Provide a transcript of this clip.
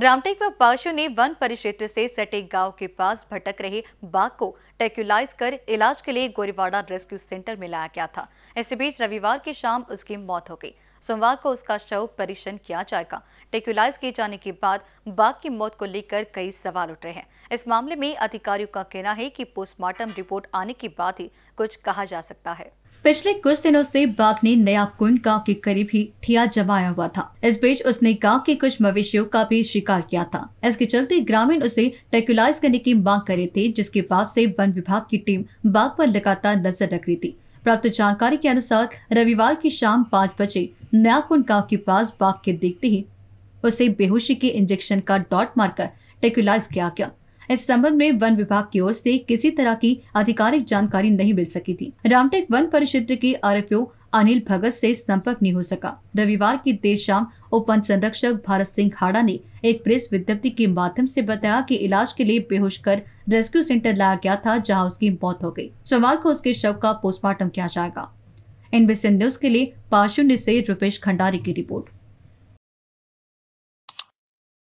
रामटेक व पार्षियों ने वन परिक्षेत्र से सटे गांव के पास भटक रहे बाघ को टेक्यूलाइज कर इलाज के लिए गोरीवाड़ा रेस्क्यू सेंटर में लाया गया था इसी बीच रविवार की शाम उसकी मौत हो गई सोमवार को उसका शव परीक्षण किया जाएगा टेक्यूलाइज किए जाने के बाद बाघ की मौत को लेकर कई सवाल उठ रहे हैं इस मामले में अधिकारियों का कहना है कि पोस्टमार्टम रिपोर्ट आने के बाद ही कुछ कहा जा सकता है पिछले कुछ दिनों से बाघ ने नया कुंड गाँव के करीब ही ठिया जमाया हुआ था इस बीच उसने गाँव के कुछ मवेशियों का भी शिकार किया था इसके चलते ग्रामीण उसे टेक्यूलाइज करने की मांग करे थे जिसके बाद से वन विभाग की टीम बाघ पर लगातार नजर रख रही थी प्राप्त जानकारी के अनुसार रविवार की शाम पाँच बजे नया कुंड गाँव के पास बाघ के देखते ही उसे बेहोशी के इंजेक्शन का डॉट मारकर टेक्यूलाइज किया गया इस संबंध में वन विभाग की ओर से किसी तरह की आधिकारिक जानकारी नहीं मिल सकी थी रामटेक वन परिक्षेत्र के आर अनिल भगत से संपर्क नहीं हो सका रविवार की देर शाम उप वन संरक्षक भारत सिंह खाड़ा ने एक प्रेस विज्ञप्ति के माध्यम से बताया कि इलाज के लिए बेहोश कर रेस्क्यू सेंटर लाया गया था जहां उसकी मौत हो गई सोमवार को उसके शव का पोस्टमार्टम किया जाएगा एनबीसी न्यूज के लिए पार्शुंड से रूपेश खंडारी की रिपोर्ट